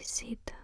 visita.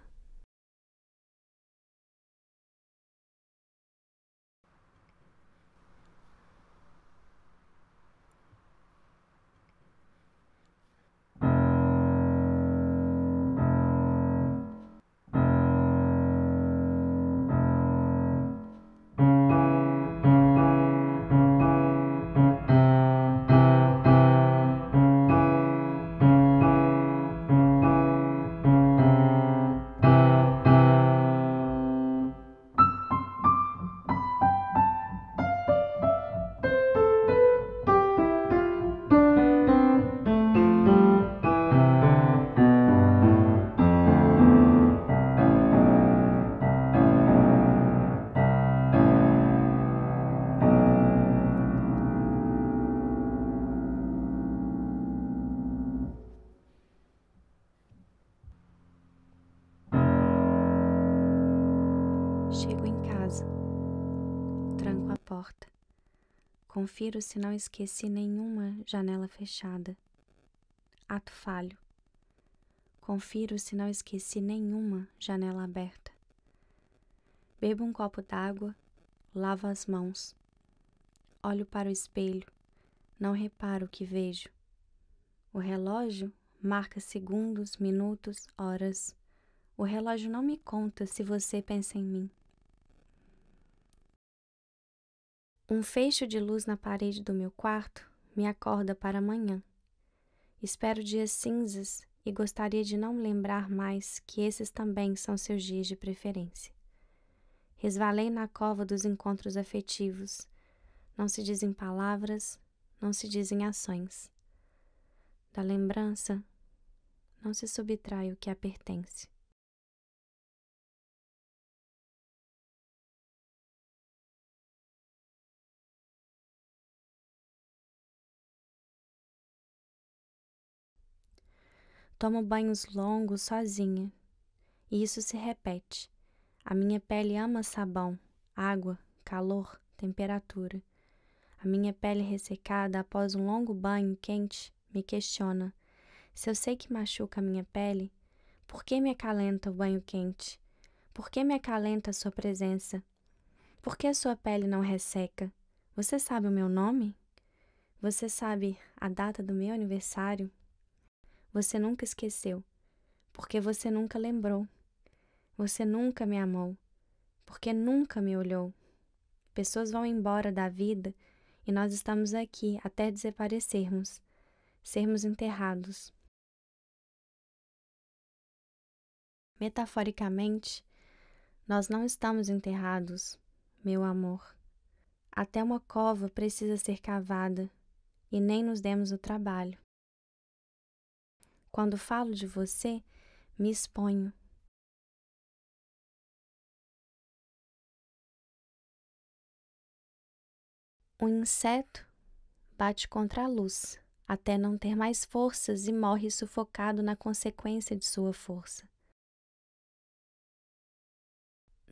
porta. Confiro se não esqueci nenhuma janela fechada. Ato falho. Confiro se não esqueci nenhuma janela aberta. Bebo um copo d'água, lavo as mãos. Olho para o espelho, não reparo o que vejo. O relógio marca segundos, minutos, horas. O relógio não me conta se você pensa em mim. Um fecho de luz na parede do meu quarto me acorda para amanhã. Espero dias cinzas e gostaria de não lembrar mais que esses também são seus dias de preferência. Resvalei na cova dos encontros afetivos. Não se dizem palavras, não se dizem ações. Da lembrança, não se subtrai o que a pertence. Tomo banhos longos sozinha. E isso se repete. A minha pele ama sabão, água, calor, temperatura. A minha pele ressecada após um longo banho quente me questiona: se eu sei que machuca a minha pele, por que me acalenta o banho quente? Por que me acalenta a sua presença? Por que a sua pele não resseca? Você sabe o meu nome? Você sabe a data do meu aniversário? Você nunca esqueceu, porque você nunca lembrou. Você nunca me amou, porque nunca me olhou. Pessoas vão embora da vida e nós estamos aqui até desaparecermos, sermos enterrados. Metaforicamente, nós não estamos enterrados, meu amor. Até uma cova precisa ser cavada, e nem nos demos o trabalho. Quando falo de você, me exponho. Um inseto bate contra a luz, até não ter mais forças e morre sufocado na consequência de sua força.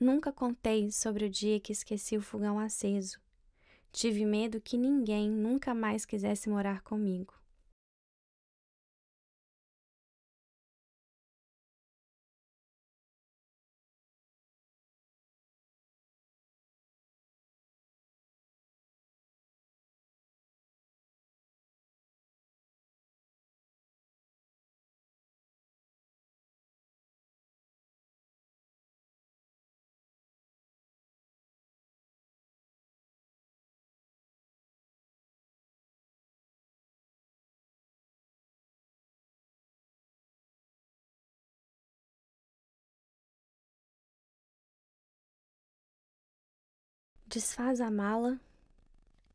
Nunca contei sobre o dia que esqueci o fogão aceso. Tive medo que ninguém nunca mais quisesse morar comigo. Desfaz a mala.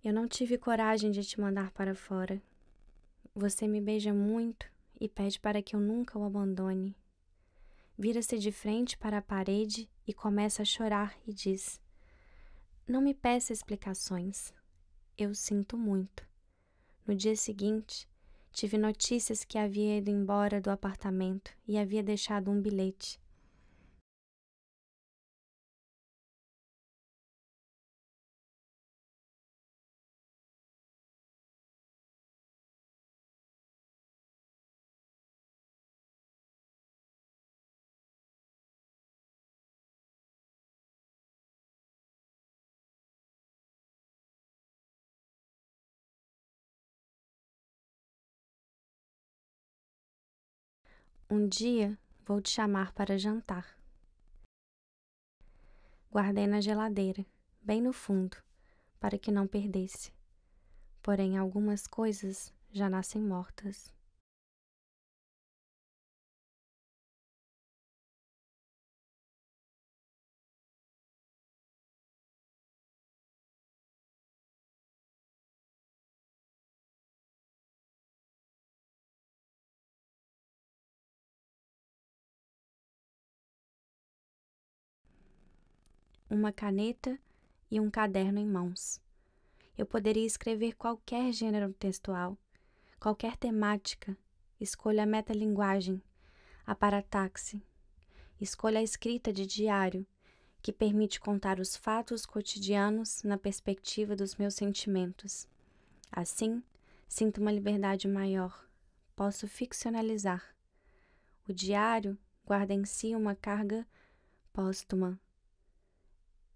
Eu não tive coragem de te mandar para fora. Você me beija muito e pede para que eu nunca o abandone. Vira-se de frente para a parede e começa a chorar e diz: Não me peça explicações. Eu sinto muito. No dia seguinte, tive notícias que havia ido embora do apartamento e havia deixado um bilhete. Um dia vou te chamar para jantar. Guardei na geladeira, bem no fundo, para que não perdesse. Porém, algumas coisas já nascem mortas. uma caneta e um caderno em mãos. Eu poderia escrever qualquer gênero textual, qualquer temática, escolha a metalinguagem, a paratáxi, escolha a escrita de diário, que permite contar os fatos cotidianos na perspectiva dos meus sentimentos. Assim, sinto uma liberdade maior, posso ficcionalizar. O diário guarda em si uma carga póstuma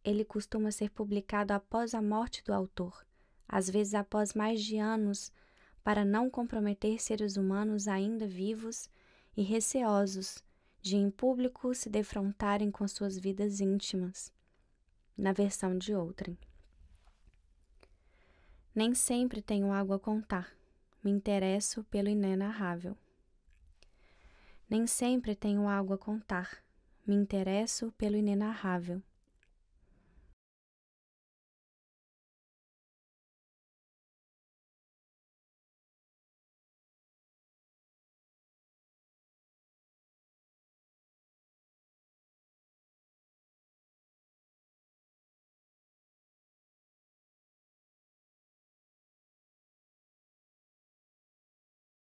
ele costuma ser publicado após a morte do autor, às vezes após mais de anos, para não comprometer seres humanos ainda vivos e receosos de em público se defrontarem com suas vidas íntimas, na versão de outrem. Nem sempre tenho algo a contar. Me interesso pelo inenarrável. Nem sempre tenho algo a contar. Me interesso pelo inenarrável.